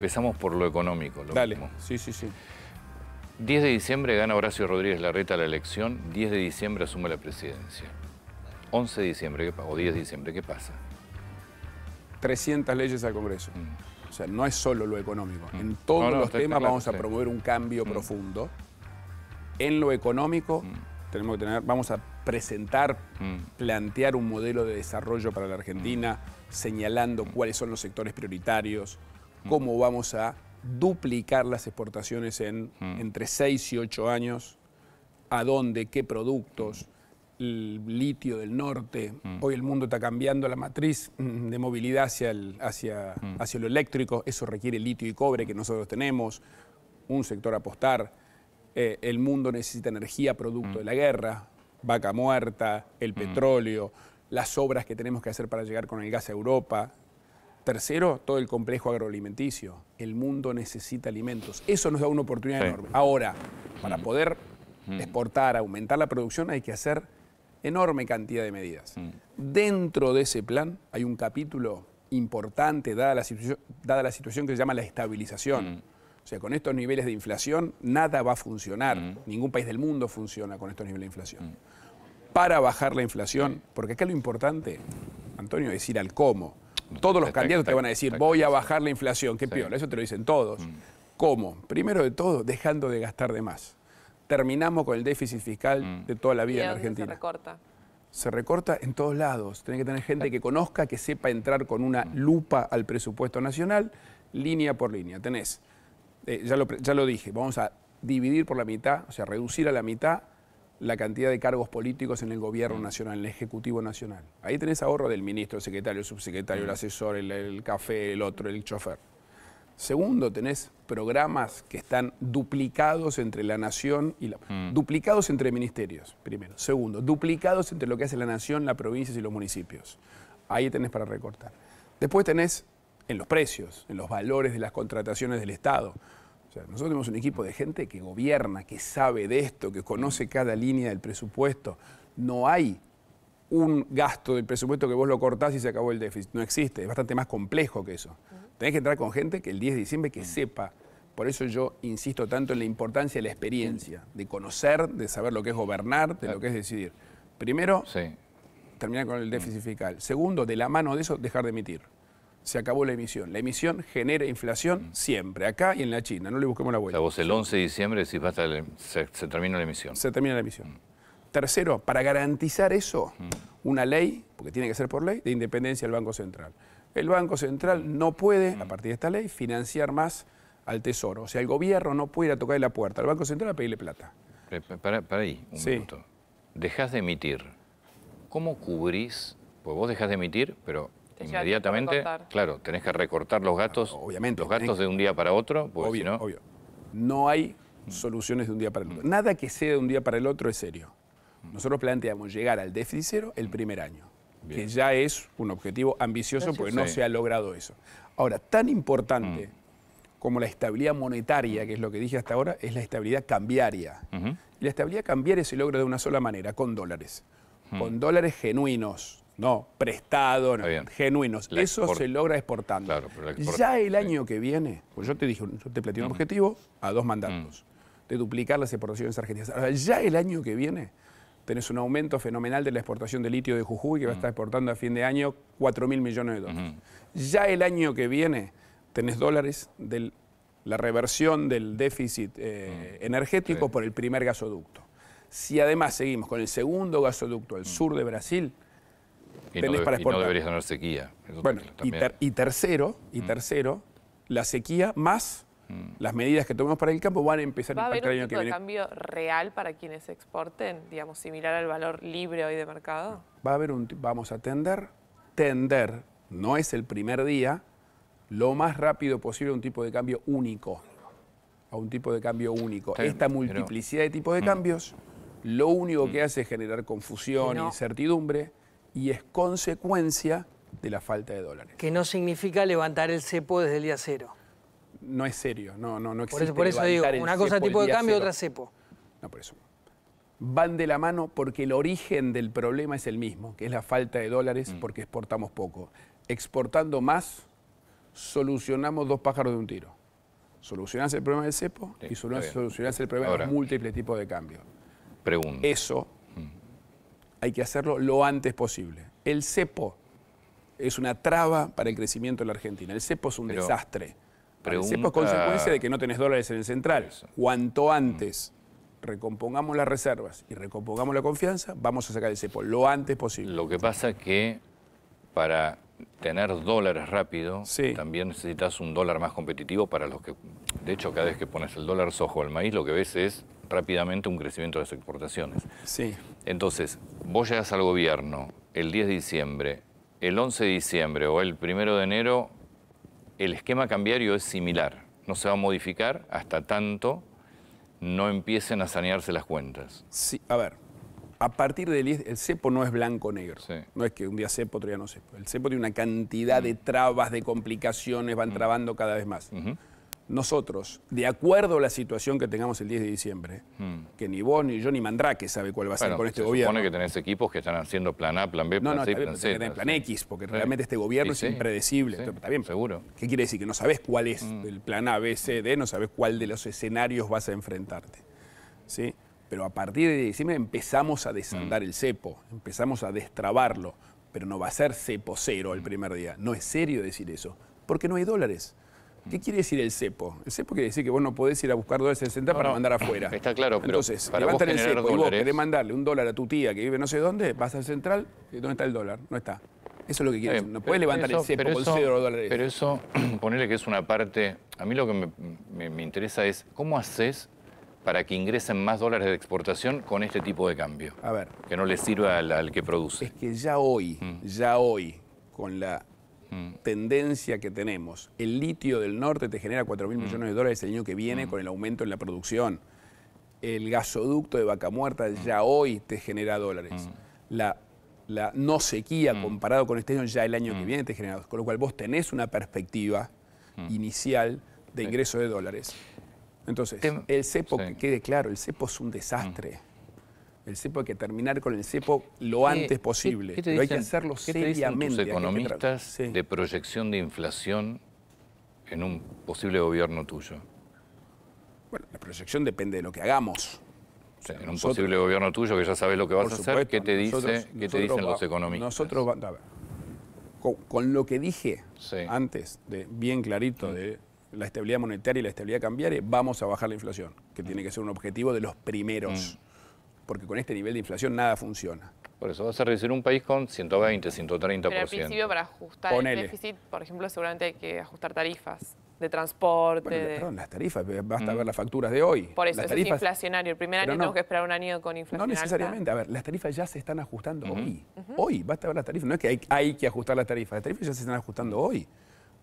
Empezamos por lo económico. Lo Dale, sí, sí, sí. 10 de diciembre gana Horacio Rodríguez Larreta la elección, 10 de diciembre asume la presidencia. 11 de diciembre, ¿qué pasa? O 10 de diciembre, ¿qué pasa? 300 leyes al Congreso. Mm. O sea, no es solo lo económico. Mm. En todos los temas vamos a promover un cambio mm. profundo. En lo económico tenemos que tener, vamos a presentar, plantear un modelo de desarrollo para la Argentina, señalando cuáles son los sectores prioritarios, cómo vamos a duplicar las exportaciones en entre 6 y 8 años, a dónde, qué productos, el litio del norte. Hoy el mundo está cambiando la matriz mm, de movilidad hacia, el, hacia, hacia lo eléctrico, eso requiere litio y cobre que nosotros tenemos, un sector a apostar. Eh, el mundo necesita energía producto de la guerra, vaca muerta, el petróleo, las obras que tenemos que hacer para llegar con el gas a Europa, Tercero, todo el complejo agroalimenticio. El mundo necesita alimentos. Eso nos da una oportunidad enorme. Ahora, para mm. poder mm. exportar, aumentar la producción, hay que hacer enorme cantidad de medidas. Mm. Dentro de ese plan hay un capítulo importante, dada la, dada la situación que se llama la estabilización. O sea, con estos niveles de inflación nada va a funcionar. Ningún país del mundo funciona con estos niveles de inflación. Para bajar la inflación, porque acá lo importante, Antonio, es ir al cómo todos los candidatos te van a decir, voy a bajar la inflación, qué peor, eso te lo dicen todos. Mm. ¿Cómo? Primero de todo, dejando de gastar de más. Terminamos con el déficit fiscal mm. de toda la vida en Argentina. Se recorta. Se recorta en todos lados. Tiene que tener gente que conozca, que sepa entrar con una mm. lupa al presupuesto nacional, línea por línea. Tenés, eh, ya, lo, ya lo dije, vamos a dividir por la mitad, o sea, reducir a la mitad la cantidad de cargos políticos en el gobierno mm. nacional, en el Ejecutivo Nacional. Ahí tenés ahorro del ministro, el secretario, el subsecretario, el mm. asesor, el, café, el otro, el chofer. Segundo, tenés programas que están duplicados entre la nación y la... Mm. Duplicados entre ministerios, primero. Segundo, duplicados entre lo que hace la nación, las provincias y los municipios. Ahí tenés para recortar. Después tenés en los precios, en los valores de las contrataciones del Estado. O sea, nosotros tenemos un equipo de gente que gobierna, que sabe de esto, que conoce cada línea del presupuesto. No hay un gasto del presupuesto que vos lo cortás y se acabó el déficit. No existe, es bastante más complejo que eso. Tenés que entrar con gente que el 10 de diciembre que mm. sepa. Por eso yo insisto tanto en la importancia de la experiencia, mm. de conocer, de saber lo que es gobernar, de lo eh. que es decidir. Primero, terminar con el mm. déficit fiscal. Segundo, de la mano de eso, dejar de emitir se acabó la emisión. La emisión genera inflación mm. siempre, acá y en la China, no le busquemos la vuelta. O vos el 11 de diciembre decís, basta, se, se, termina la emisión. Se termina la emisión. Mm. Tercero, para garantizar eso, mm. una ley, porque tiene que ser por ley, de independencia del Banco Central. El Banco Central no puede, a partir de esta ley, financiar más al Tesoro. O sea, el gobierno no puede ir a tocarle la puerta al Banco Central a pedirle plata. Eh, para, ahí, un minuto. Dejás de emitir. ¿Cómo cubrís? Pues vos dejás de emitir, pero inmediatamente, claro, tenés que recortar los gastos, los gastos de un día para otro, no... No hay mm. soluciones de un día para el otro. Mm. Nada que sea de un día para el otro es serio. Mm. Nosotros planteamos llegar al déficit cero el primer año, que ya es un objetivo ambicioso porque no se ha logrado eso. Ahora, tan importante como la estabilidad monetaria, que es lo que dije hasta ahora, es la estabilidad cambiaria. la estabilidad cambiaria se logra de una sola manera, con dólares. Con dólares genuinos, no, prestado, genuinos. Eso se logra exportando. Ya el año que viene, pues yo te dije, yo te un objetivo a dos mandatos, mm. de duplicar las exportaciones argentinas. Ahora, ya el año que viene tenés un aumento fenomenal de la exportación de litio de Jujuy, que va a estar mm. exportando a fin de año 4 mil millones de dólares. Ya el año que viene tenés dólares de la reversión del déficit eh, mm. energético por el primer gasoducto. Si además seguimos con el segundo gasoducto al sur de Brasil, y no, para exportar. deberías tener sequía. y, tercero, y mm. tercero, la sequía más mm. las medidas que tomemos para el campo van a empezar a impactar el año que ¿Va a haber un tipo de cambio real para quienes exporten, digamos, similar al valor libre hoy de mercado? Va a haber un, vamos a tender, tender, no es el primer día, lo más rápido posible un tipo de cambio único, a un tipo de cambio único. Esta multiplicidad de tipos de mm. cambios lo único que hace es generar confusión, e incertidumbre y es consecuencia de la falta de dólares. Que no significa levantar el cepo desde el día cero. No es serio, no, no, no existe. Por eso, por eso digo, una cosa tipo de cambio, otra cepo. No, por eso. Van de la mano porque el origen del problema es el mismo, que es la falta de dólares mm. porque exportamos poco. Exportando más, solucionamos dos pájaros de un tiro. Solucionás el problema del cepo y solucionás, el problema de múltiples tipos de cambio. Pregunta. Eso hay que hacerlo lo antes posible. El cepo es una traba para el crecimiento de la Argentina. El cepo es un desastre. El cepo es consecuencia de que no tenés dólares en el central. Cuanto mm. antes recompongamos las reservas y recompongamos la confianza, vamos a sacar el cepo lo antes posible. Lo que pasa que para tener dólares rápido, también necesitas un dólar más competitivo para los que... De hecho, cada vez que pones el dólar sojo al maíz, lo que ves es rápidamente un crecimiento de las exportaciones. Sí. Entonces, vos llegas al gobierno el 10 de diciembre, el 11 de diciembre o el 1 de enero, el esquema cambiario es similar. No se va a modificar hasta tanto no empiecen a sanearse las cuentas. Sí, a ver, a partir del el cepo no es blanco-negro. No es que un día cepo, otro día no cepo. El cepo tiene una cantidad de trabas, de complicaciones, van trabando cada vez más nosotros, de acuerdo a la situación que tengamos el 10 de diciembre, hmm. que ni vos, ni yo, ni Mandrake sabe cuál va a ser con este gobierno. se supone que tenés equipos que están haciendo plan A, plan B, plan no, no, C, plan plan X, porque realmente este gobierno es impredecible. está bien, seguro. ¿Qué quiere decir? Que no sabés cuál es hmm. el plan A, B, C, D, no sabés cuál de los escenarios vas a enfrentarte. ¿Sí? Pero a partir de diciembre empezamos a desandar hmm. el cepo, empezamos a destrabarlo, pero no va a ser cepo cero el primer día. No es serio decir eso, porque no hay dólares. ¿Qué quiere decir el cepo? El cepo quiere decir que vos no podés ir a buscar dólares 60 central para mandar afuera. Está claro, pero Entonces, para el cepo querés mandarle un dólar a tu tía que vive no sé dónde, vas al central, ¿dónde está el dólar? No está. Eso es lo que quiere decir. No puedes levantar el cepo con cero dólares. Pero eso, ponerle que es una parte... A mí lo que me, interesa es cómo haces para que ingresen más dólares de exportación con este tipo de cambio. A ver. Que no le sirva al, que produce. Es que ya hoy, mm. ya hoy, con la Mm. tendencia que tenemos. El litio del norte te genera 4 mil mm. millones de dólares el año que viene mm. con el aumento en la producción. El gasoducto de Vaca Muerta ya hoy te genera dólares. La, no sequía comparado con este año ya el año que viene te genera dólares. Con lo cual vos tenés una perspectiva inicial de ingreso de dólares. Entonces, el cepo, que quede claro, el cepo es un desastre el cepo hay que terminar con el cepo lo antes posible. hay que hacerlo ¿qué seriamente. economistas de proyección de inflación en un posible gobierno tuyo? Bueno, la proyección depende de lo que hagamos. en un posible gobierno tuyo, que ya sabes lo que vas a hacer, ¿qué te, dice, te dicen los economistas? Nosotros, a ver, con, lo que dije antes, de, bien clarito, de la estabilidad monetaria y la estabilidad cambiaria, vamos a bajar la inflación, que tiene que ser un objetivo de los primeros. Mm porque con este nivel de inflación nada funciona. Por eso vas a reducir un país con 120, 130%. Pero al principio para ajustar el déficit, por ejemplo, seguramente hay que ajustar tarifas de transporte. Perdón, las tarifas, eh, basta mm. ver las facturas de hoy. Por eso, eso es inflacionario. El primer año no, tengo que esperar un año con inflación. No necesariamente, a ver, las tarifas ya se están ajustando hoy. Hoy, basta ver las tarifas. No es que hay, hay que ajustar las tarifas, las tarifas ya se están ajustando hoy.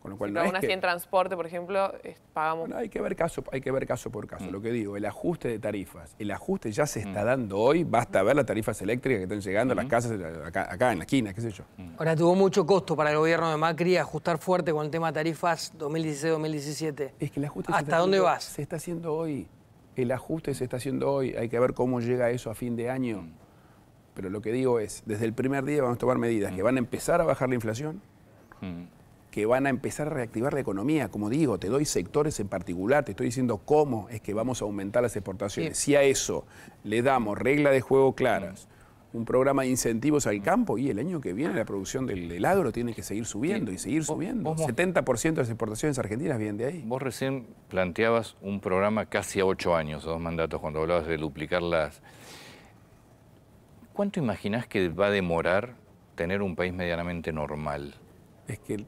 Con lo cual no pero así en transporte, por ejemplo, pagamos... hay que ver caso, hay que ver caso por caso. Mm. Lo que digo, el ajuste de tarifas. El ajuste ya se está mm. dando hoy. Basta ver las tarifas eléctricas que están llegando a las mm. casas acá, en la esquina, qué sé yo. Ahora, tuvo mucho costo para el gobierno de Macri ajustar fuerte con el tema de tarifas 2016-2017. Es que el ajuste... ¿Hasta dónde vas? Se está haciendo hoy. El ajuste se está haciendo hoy. Hay que ver cómo llega eso a fin de año. Pero lo que digo es, desde el primer día vamos a tomar medidas que van a empezar a bajar la inflación que van a empezar a reactivar la economía. Como digo, te doy sectores en particular, te estoy diciendo cómo es que vamos a aumentar las exportaciones. Si a eso le damos regla de juego claras, mm. un programa de incentivos al campo y el año que viene la producción del, helado agro tiene que seguir subiendo y seguir subiendo. 70% de las exportaciones argentinas vienen de ahí. Vos recién planteabas un programa casi a ocho años, dos mandatos, cuando hablabas de duplicar las... ¿Cuánto imaginás que va a demorar tener un país medianamente normal? Es que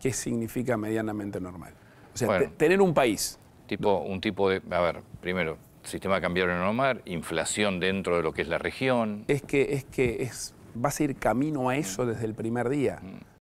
¿qué significa medianamente normal? O sea, tener un país. Tipo, un tipo de. A ver, primero, sistema cambiario normal, inflación dentro de lo que es la región. Es que, es que es, vas a ir camino a eso desde el primer día. Mm.